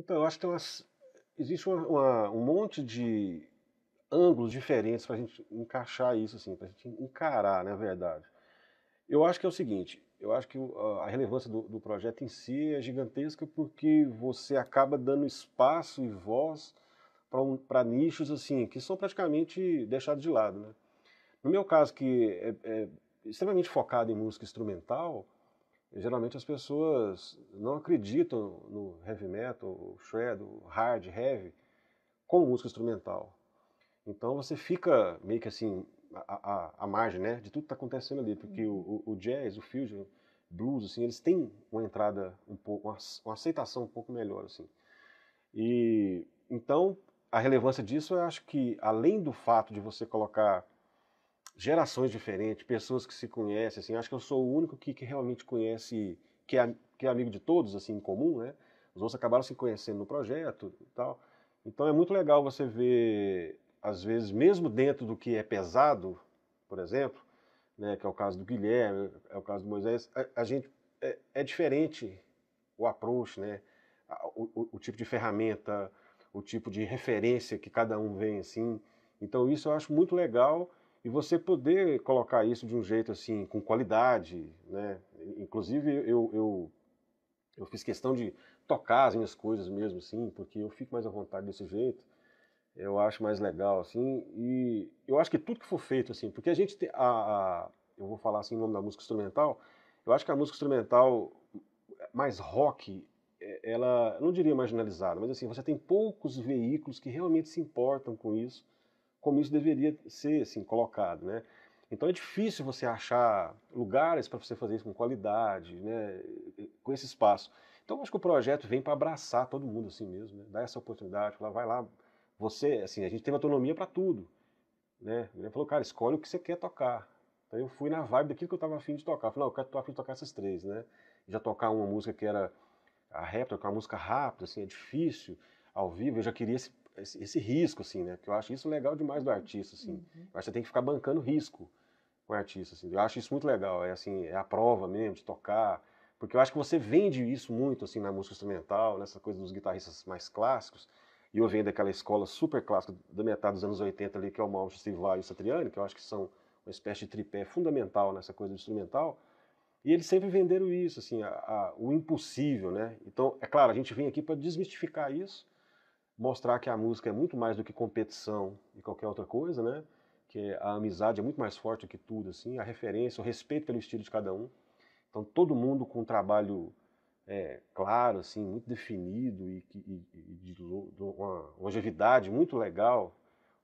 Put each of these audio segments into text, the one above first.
Então, eu acho que umas, existe uma, uma, um monte de ângulos diferentes para a gente encaixar isso, assim, para a gente encarar, na né, verdade. Eu acho que é o seguinte, eu acho que a relevância do, do, projeto em si é gigantesca porque você acaba dando espaço e voz para um, nichos assim que são praticamente deixados de lado. Né? No meu caso, que é, é extremamente focado em música instrumental, geralmente as pessoas não acreditam no heavy metal, o shred, o hard, heavy, como música instrumental. Então você fica meio que assim, à, margem né, de tudo que está acontecendo ali, porque o, o, o, jazz, o fusion, blues, assim, eles têm uma entrada um pouco, uma, uma aceitação um pouco melhor. Assim. E então a relevância disso eu acho que, além do fato de você colocar gerações diferentes, pessoas que se conhecem, assim, acho que eu sou o único que, que realmente conhece, que é, que é, amigo de todos, assim, em comum, né? Os outros acabaram se conhecendo no projeto e tal. Então é muito legal você ver, às vezes, mesmo dentro do que é pesado, por exemplo, né, que é o caso do Guilherme, é o caso do Moisés, a, a gente é, é, diferente o approach, né? O, o, o tipo de ferramenta, o tipo de referência que cada um vem, assim. Então isso eu acho muito legal e você poder colocar isso de um jeito assim, com qualidade, né? Inclusive, eu, eu, eu fiz questão de tocar as minhas coisas mesmo, sim, porque eu fico mais à vontade desse jeito. Eu acho mais legal, assim, e eu acho que tudo que for feito, assim, porque a gente tem a, a eu vou falar assim o nome da música instrumental, eu acho que a música instrumental mais rock, ela, não diria marginalizada, mas assim, você tem poucos veículos que realmente se importam com isso, como isso deveria ser assim, colocado. Né? Então é difícil você achar lugares para você fazer isso com qualidade, né? com esse espaço. Então acho que o projeto vem para abraçar todo mundo assim mesmo, né? dar essa oportunidade, falar, vai lá, você, assim, a gente tem autonomia para tudo. Né? Ele falou, cara, escolhe o que você quer tocar. Então eu fui na vibe daquilo que eu estava afim de tocar. Eu falei, não, eu quero afim de tocar essas três, né? Já tocar uma música que era a rap, tocar uma música rápida, assim, é difícil, ao vivo, eu já queria esse esse, esse, risco, assim, né? Que eu acho isso legal demais do artista, assim. Uhum. Eu acho que você tem que ficar bancando risco com o artista, assim. Eu acho isso muito legal. É assim, é a prova mesmo de tocar, porque eu acho que você vende isso muito, assim, na música instrumental, nessa coisa dos guitarristas mais clássicos. E eu venho daquela escola super clássica da metade dos anos 80 ali, que é o Malmsteen, o e o Satriani, que eu acho que são uma espécie de tripé fundamental nessa coisa do instrumental. E eles sempre venderam isso, assim, a, a, o impossível, né? Então, é claro, a gente vem aqui para desmistificar isso, mostrar que a música é muito mais do que competição e qualquer outra coisa, né? Que a amizade é muito mais forte do que tudo, assim, a referência, o respeito pelo estilo de cada um. Então todo mundo com um trabalho é, claro, assim, muito definido e, e, e de uma longevidade muito legal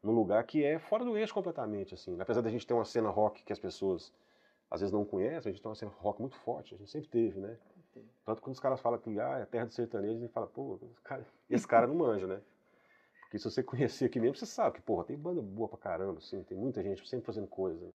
num lugar que é fora do eixo completamente, assim. Apesar da gente ter uma cena rock que as pessoas às vezes não conhecem, a gente tem uma cena rock muito forte, a gente sempre teve, né? Tanto quando os caras falam que ah, é a terra dos sertanejos, e fala, pô, cara, esse cara não manja, né? Porque se você conhecer aqui mesmo, você sabe que, porra, tem banda boa pra caramba, assim, tem muita gente sempre fazendo coisa. Né?